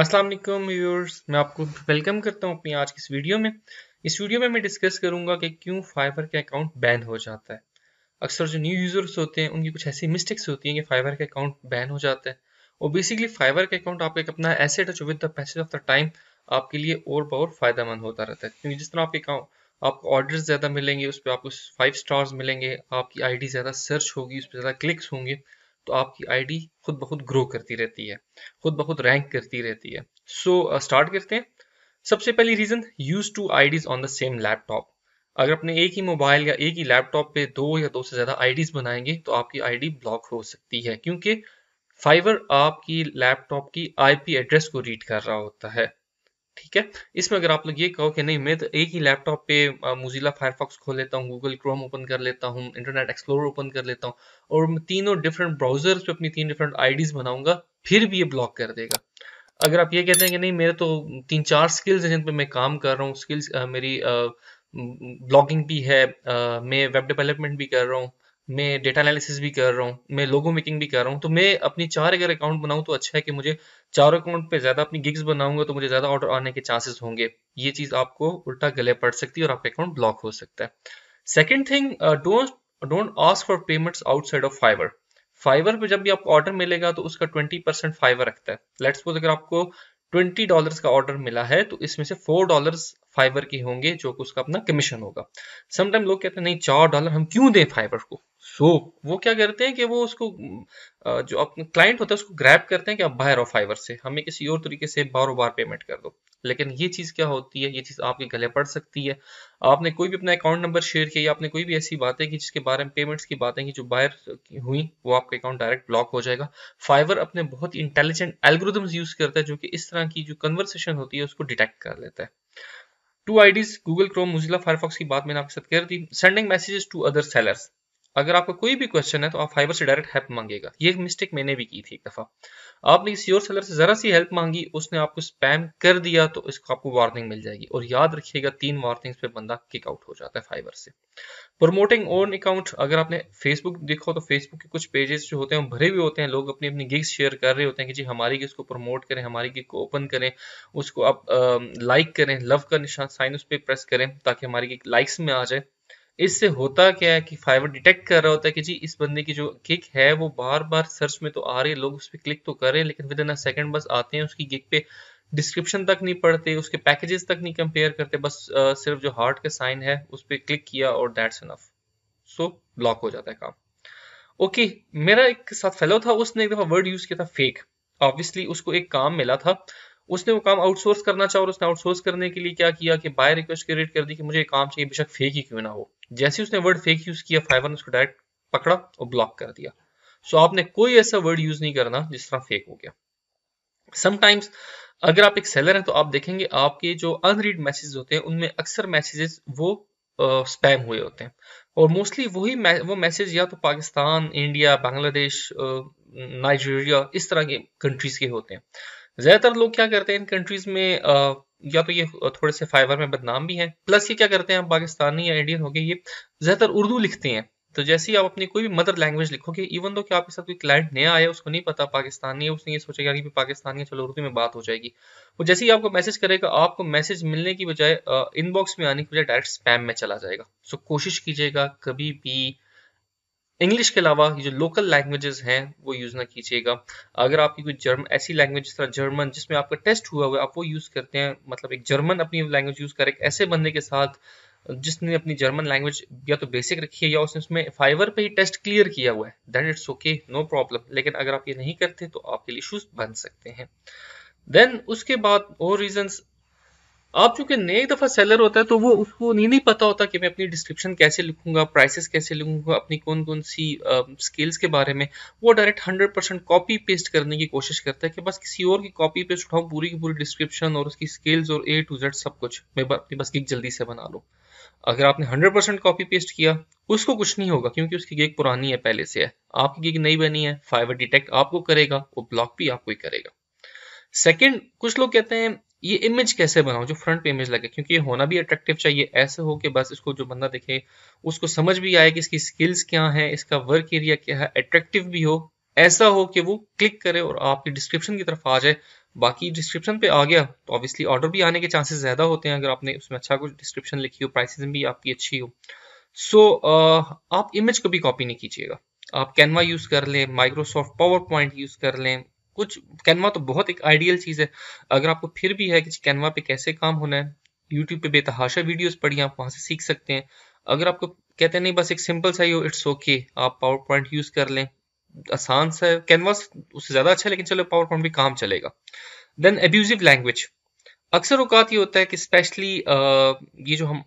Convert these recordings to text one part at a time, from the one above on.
Aslam viewers मैं आपको welcome करता हूं अपनी आज की इस वीडियो में इस वीडियो में मैं डिस्कस करूंगा कि क्यों फाइबर का अकाउंट बैन हो जाता है अक्सर जो न्यू यूज़र्स होते हैं उनकी कुछ ऐसी मिस्टेक्स होती हैं कि फाइबर का अकाउंट बैन हो जाता है और बेसिकली फाइबर का अकाउंट आपका एक अपना एसेट है जो with the passage of the time आपके लिए और बहुत फ़ायदेमंद होता रहता है क्योंकि जिस तरह आपके अकाउंट आपको ऑर्डर ज़्यादा मिलेंगे उस पर आपको फाइव स्टार्स मिलेंगे आपकी आई ज़्यादा सर्च होगी उस पर ज़्यादा क्लिक्स होंगे तो आपकी आईडी खुद बहुत ग्रो करती रहती है खुद बहुत रैंक करती रहती है सो so, स्टार्ट uh, करते हैं सबसे पहली reason use two IDs on the same laptop अगर अपने एक ही मोबाइल या एक ही लैपटॉप पे दो या दो से ज़्यादा आईडीज बनाएंगे तो आपकी आईडी ब्लॉक हो सकती है क्योंकि फाइवर आपकी लैपटॉप की आईपी एड्रेस को रीड कर रहा होता है ठीक है इसमें अगर आप लोग ये कहो कि नहीं मैं तो एक ही लैपटॉप पे मोजिला फायरफॉक्स खोल लेता हूँ गूगल क्रोम ओपन कर लेता हूँ इंटरनेट एक्सप्लोर ओपन कर लेता हूँ और मैं तीनों डिफरेंट ब्राउजर्स पे अपनी तीन डिफरेंट आईडीज बनाऊंगा फिर भी ये ब्लॉक कर देगा अगर आप ये कहते हैं कि नहीं मेरे तो तीन चार स्किल्स हैं जिन पर मैं काम कर रहा हूँ स्किल्स मेरी ब्लॉगिंग भी है मैं वेब डेवलपमेंट भी कर रहा हूँ मैं डेटा एनालिसिस भी कर रहा हूँ मैं लोगो मेकिंग भी कर रहा हूँ तो मैं अपनी चार अगर अकाउंट बनाऊँ तो अच्छा है कि मुझे चार अकाउंट पे ज़्यादा अपनी गिग्स बनाऊंगा तो मुझे ज़्यादा ऑर्डर आने के चांसेस होंगे ये चीज़ आपको उल्टा गले पड़ सकती है और आपका अकाउंट ब्लॉक हो सकता है second thing don't don't ask for payments outside of Fiverr Fiverr पे जब भी आपको ऑर्डर मिलेगा तो उसका ट्वेंटी परसेंट फाइवर रखता है लेट्स सपोज अगर आपको ट्वेंटी डॉलर का ऑर्डर मिला है तो इसमें से फोर डॉलर फाइवर के होंगे जो कि उसका अपना कमीशन होगा समटाइम लोग कहते हैं नहीं चार डॉलर हम क्यों दें फाइवर को सोप वो क्या करते हैं कि वो उसको जो क्लाइंट होता है उसको ग्रैप करते हैं कि आप बाहर हो फाइवर से हमें किसी और तरीके से बारो बार पेमेंट कर दो लेकिन ये चीज़ क्या होती है ये चीज़ आपके गले पड़ सकती है आपने कोई भी अपना अकाउंट नंबर शेयर किया या आपने कोई भी ऐसी बातें की जिसके बारे में पेमेंट्स की बातें की जो बाहर हुई वो आपका अकाउंट डायरेक्ट ब्लॉक हो जाएगा फाइवर अपने बहुत ही इंटेलिजेंट एल्गोरिदम्स यूज़ करता है जो कि इस तरह की जो कन्वर्सेशन होती है उसको डिटेक्ट कर लेता है two IDs Google Chrome Mozilla Firefox की बात मैंने आपके साथ कर दी sending messages to other sellers अगर आपका कोई भी क्वेश्चन है तो आप फाइबर से डायरेक्ट हेल्प मांगेगा ये मिस्टेक मैंने भी की थी एक दफा आपने किसी और सेलर से जरा सी हेल्प मांगी उसने आपको स्पैम कर दिया तो इसको आपको वार्निंग मिल जाएगी और याद रखिएगा तीन वार्निंग्स पे बंदा किक आउट हो जाता है फाइबर से प्रमोटिंग ओन अकाउंट अगर आपने फेसबुक देखो तो फेसबुक के कुछ पेजेस जो होते हैं भरे हुए होते हैं लोग अपनी अपनी गिग्स शेयर कर रहे होते हैं कि जी हमारी गिग्स को प्रमोट करें हमारी गिग को ओपन करें उसको आप लाइक करें लव का निशान साइन उस पर प्रेस करें ताकि हमारी गिग लाइक्स में आ जाए इससे होता क्या है कि फाइबर डिटेक्ट कर रहा होता है कि जी इस बंदे की जो किक है वो बार बार सर्च में तो आ रही है लोग उस पर क्लिक तो कर रहे हैं लेकिन विद इन अ सेकंड बस आते हैं उसकी किक पे डिस्क्रिप्शन तक नहीं पढ़ते उसके पैकेजेस तक नहीं कंपेयर करते बस आ, सिर्फ जो हार्ट का साइन है उस पर क्लिक किया और दैट्स इनफ सो ब्लॉक हो जाता है काम ओके okay, मेरा एक साथ फेलो था उसने एक दफा वर्ड यूज किया था फेक ऑब्वियसली उसको एक काम मिला था उसने वो काम आउटसोर्स करना चाहा और उसने आउटसोर्स करने के लिए क्या किया कि बाय रिक्वेस्ट क्रिएट कर दी कि मुझे काम चाहिए बेशक फेक ही क्यों ना हो जैसे उसने वर्ड फेक यूज किया फाइवर ने उसको डायरेक्ट पकड़ा और ब्लॉक कर दिया सो so, आपने कोई ऐसा वर्ड यूज नहीं करना जिस तरह फेक हो गया समटाइम्स अगर आप एक सेलर हैं तो आप देखेंगे आपके जो अनरीड मैसेज होते हैं उनमें अक्सर मैसेजेस वो स्पैम हुए होते हैं और मोस्टली वही वो मैसेज या तो पाकिस्तान इंडिया बांग्लादेश नाइजीरिया इस तरह के कंट्रीज के होते हैं ज़्यादातर लोग क्या करते हैं इन कंट्रीज़ में आ, या तो ये थोड़े से फाइबर में बदनाम भी हैं प्लस ये क्या करते हैं पाकिस्तानी या इंडियन हो गए ये ज़्यादातर उर्दू लिखते हैं तो जैसे ही आप अपनी कोई भी मदर लैंग्वेज लिखोगे इवन दो कि आपके साथ कोई क्लाइंट नया आया उसको नहीं पता पाकिस्तानी है उसने ये सोचेगा कि पाकिस्तानी है चलो उर्दू में बात हो जाएगी वो जैसे ही आपको मैसेज करेगा आपको मैसेज मिलने की बजाय इनबॉक्स में आने की बजाय डायरेक्ट स्पैम में चला जाएगा सो कोशिश कीजिएगा कभी भी इंग्लिश के अलावा जो लोकल लैंग्वेजेस हैं वो यूज़ ना कीजिएगा अगर आपकी कोई जर्म ऐसी लैंग्वेज तरह जर्मन जिसमें आपका टेस्ट हुआ हुआ है आप वो यूज़ करते हैं मतलब एक जर्मन अपनी लैंग्वेज यूज़ कर एक ऐसे बंदे के साथ जिसने अपनी जर्मन लैंग्वेज या तो बेसिक रखी है या उसने उसमें फाइवर पे ही टेस्ट क्लियर किया हुआ है then it's okay no problem लेकिन अगर आप ये नहीं करते तो आपके लिए इशूज बन सकते हैं देन उसके बाद और रीजंस आप चूंकि नए एक दफ़ा सेलर होता है तो वो उसको नहीं नहीं पता होता कि मैं अपनी डिस्क्रिप्शन कैसे लिखूंगा प्राइसेस कैसे लिखूंगा अपनी कौन कौन सी स्किल्स के बारे में वो direct hundred percent copy paste करने की कोशिश करता है कि बस किसी और की कॉपी पेस्ट उठाऊँ पूरी की पूरी डिस्क्रिप्शन और उसकी स्किल्स और ए टू जेड सब कुछ मैं अपनी बस गिग जल्दी से बना लूँ अगर आपने हंड्रेड परसेंट कॉपी पेस्ट किया उसको कुछ नहीं होगा क्योंकि उसकी गिग पुरानी है पहले से है आपकी गिग नहीं बनी है फाइवर डिटेक्ट आपको करेगा वो ब्लॉक भी आपको ही करेगा सेकेंड कुछ लोग कहते हैं ये इमेज कैसे बनाऊं जो फ्रंट पे इमेज लगे क्योंकि ये होना भी अट्रैक्टिव चाहिए ऐसे हो कि बस इसको जो बंदा देखे उसको समझ भी आए कि इसकी स्किल्स क्या है इसका वर्क एरिया क्या है अट्रैक्टिव भी हो ऐसा हो कि वो क्लिक करे और आपकी डिस्क्रिप्शन की तरफ आ जाए बाकी डिस्क्रिप्शन पे आ गया तो ऑब्वियसली ऑर्डर भी आने के चांसेस ज़्यादा होते हैं अगर आपने उसमें अच्छा कुछ डिस्क्रिप्शन लिखी हो प्राइसिस भी आपकी अच्छी हो सो so, आप इमेज को भी कॉपी नहीं कीजिएगा आप कैनवा यूज़ कर लें माइक्रोसॉफ्ट पावर पॉइंट यूज़ कर लें कुछ कैनवा तो बहुत एक आइडियल चीज़ है अगर आपको फिर भी है कि कैनवा पे कैसे काम होना है यूट्यूब पे बेतहाशा वीडियोस पढ़िए आप वहाँ से सीख सकते हैं अगर आपको कहते हैं नहीं बस एक सिंपल सा ही हो इट्स ओके आप पावर पॉइंट यूज़ कर लें आसान सा है कैनवास उससे ज़्यादा अच्छा है लेकिन चलो पावर पॉइंट भी काम चलेगा देन एब्यूजिव लैंग्वेज अक्सर औकात ये होता है कि स्पेशली ये जो हम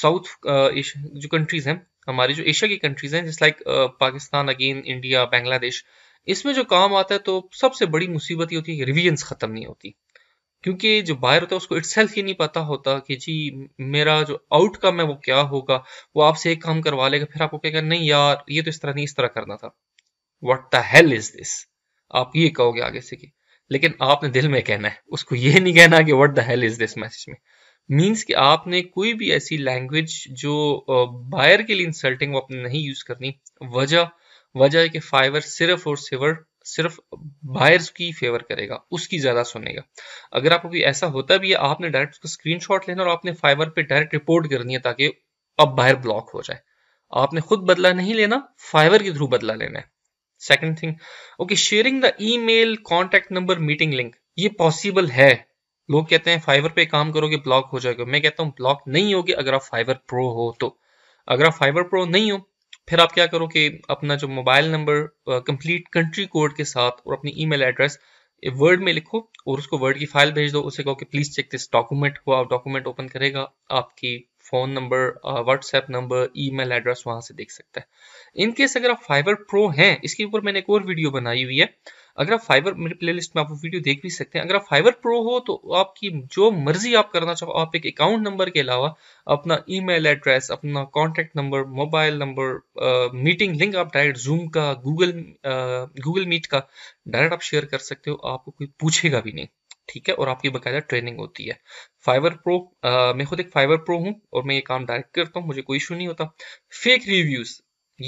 साउथ जो कंट्रीज़ हैं हमारी जो एशिया की कंट्रीज़ हैं जिस like Pakistan again India Bangladesh इसमें जो काम आता है तो सबसे बड़ी मुसीबत ये होती है रिविजन्स ख़त्म नहीं होती क्योंकि जो बायर होता है उसको इट्स ही नहीं पता होता कि जी मेरा जो आउटकम है वो क्या होगा वो आपसे एक काम करवा लेगा फिर आपको कहेगा नहीं यार ये तो इस तरह नहीं इस तरह करना था what the hell is this आप ये कहोगे आगे से कि लेकिन आपने दिल में कहना है उसको ये नहीं कहना कि what the hell is this message में मीन्स कि आपने कोई भी ऐसी लैंग्वेज जो बायर के लिए इंसल्टिंग वो आपने नहीं यूज करनी वजह वजह है कि फाइवर सिर्फ और सिवर सिर्फ बायर्स की फेवर करेगा उसकी ज्यादा सुनेगा अगर आपको कोई ऐसा होता भी है आपने डायरेक्ट उसका स्क्रीनशॉट लेना और आपने फाइवर पे डायरेक्ट रिपोर्ट करनी है ताकि अब बायर ब्लॉक हो जाए आपने खुद बदला नहीं लेना फाइवर के थ्रू बदला लेना है second thing okay sharing the email contact number meeting link ये पॉसिबल है लोग कहते हैं फाइवर पे काम करोगे ब्लॉक हो जाएगा मैं कहता हूँ ब्लॉक नहीं होगी अगर आप फाइवर प्रो हो तो अगर आप फाइवर प्रो नहीं हो फिर आप क्या करो कि अपना जो mobile number complete country code के साथ और अपनी ईमेल एड्रेस वर्ड में लिखो और उसको वर्ड की फाइल भेज दो उसे कहो कि प्लीज़ चेक दिस डॉक्यूमेंट वो आप डॉक्यूमेंट ओपन करेगा आपकी phone number WhatsApp number email address वहां से देख सकता है इन केस अगर आप फाइबर प्रो हैं इसके ऊपर मैंने एक और वीडियो बनाई हुई है अगर आप फाइवर मेरे प्लेलिस्ट में आप वीडियो देख भी सकते हैं अगर आप फाइवर प्रो हो तो आपकी जो मर्जी आप करना चाहो आप एक अकाउंट नंबर के अलावा अपना ईमेल एड्रेस अपना contact number mobile number meeting link आप डायरेक्ट जूम का गूगल गूगल मीट का डायरेक्ट आप शेयर कर सकते हो आपको कोई पूछेगा भी नहीं ठीक है और आपकी बकायदा ट्रेनिंग होती है फाइवर प्रो आ, मैं खुद एक फाइवर प्रो हूँ और मैं ये काम डायरेक्ट करता हूँ मुझे कोई इशू नहीं होता फेक रिव्यूज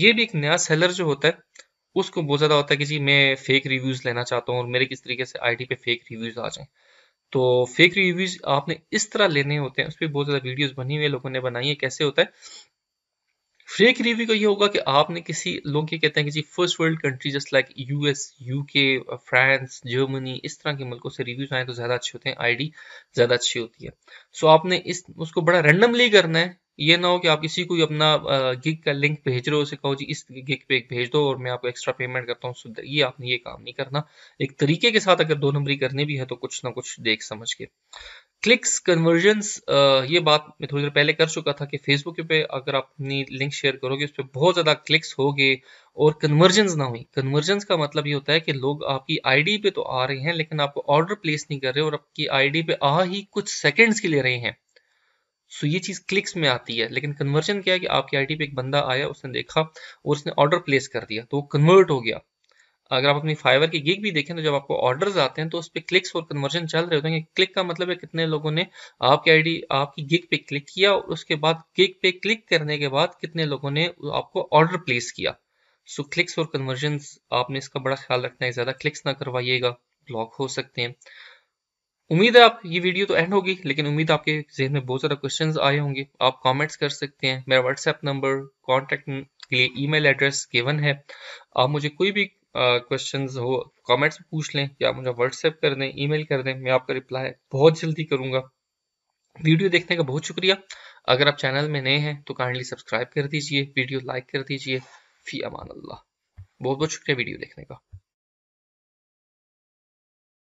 ये भी एक नया सेलर जो होता है उसको बहुत ज़्यादा होता है कि जी मैं फेक रिव्यूज़ लेना चाहता हूँ और मेरे किस तरीके से आई पे फेक रिव्यूज़ आ जाए तो फेक रिव्यूज़ आपने इस तरह लेने होते हैं उस पर बहुत ज़्यादा वीडियोज़ बनी हुई है लोगों ने बनाई है कैसे होता है फेक रिव्यू का ये होगा कि आपने किसी लोग ये कहते हैं कि जी first world country just like US UK France Germany इस तरह के मुल्कों से रिव्यूज आए तो ज़्यादा अच्छे होते हैं आईडी ज़्यादा अच्छी होती है सो so आपने इस उसको बड़ा रैंडमली करना है ये ना हो कि आप किसी को अपना गिग का लिंक भेज रहे हो उसे कहो जी इस गिग पे एक भेज दो और मैं आपको एक्स्ट्रा पेमेंट करता हूँ सुधर ये आपने ये काम नहीं करना एक तरीके के साथ अगर दो नंबरी करने भी है तो कुछ ना कुछ देख समझ के क्लिक्स कन्वर्जन्स ये बात मैं थोड़ी देर पहले कर चुका था कि फेसबुक पे अगर आप अपनी लिंक शेयर करोगे उस पर बहुत ज़्यादा क्लिक्स हो गए और कन्वर्जन्स ना हुई कन्वर्जन्स का मतलब ये होता है कि लोग आपकी आईडी पे तो आ रहे हैं लेकिन आपको ऑर्डर प्लेस नहीं कर रहे और आपकी आईडी पे आ ही कुछ सेकंड्स के लिए रहे हैं सो ये चीज़ क्लिक्स में आती है लेकिन कन्वर्जन क्या है कि आपकी आईडी पे एक बंदा आया उसने देखा और उसने ऑर्डर प्लेस कर दिया तो वो कन्वर्ट हो गया अगर आप अपनी फाइवर की गिग भी देखें तो जब आपको ऑर्डर्स आते हैं तो उस पर क्लिक्स और कन्वर्जन चल रहे होते हैं क्लिक का मतलब है कितने लोगों ने आपकी आईडी आपकी गिग पे क्लिक किया और उसके बाद गिग पे क्लिक करने के बाद कितने लोगों ने आपको ऑर्डर प्लेस किया सो क्लिक्स और कन्वर्जन आपने इसका बड़ा ख्याल रखना है ज़्यादा क्लिक्स ना करवाइएगा ब्लॉक हो सकते हैं उम्मीद है आप ये वीडियो तो एंड होगी लेकिन उम्मीद आपके जहन में बहुत सारे क्वेश्चन आए होंगे आप कमेंट्स कर सकते हैं मेरा व्हाट्सएप नंबर कॉन्टेक्ट के लिए ईमेल एड्रेस गिवन है आप मुझे कोई भी क्वेश्चन हो कमेंट्स में पूछ लें या मुझे व्हाट्सएप कर दें ईमेल कर दें मैं आपका रिप्लाई बहुत जल्दी करूँगा वीडियो देखने का बहुत शुक्रिया अगर आप चैनल में नए हैं तो काइंडली सब्सक्राइब कर दीजिए वीडियो लाइक कर दीजिए फी अमान अल्लाह बहुत बहुत शुक्रिया वीडियो देखने का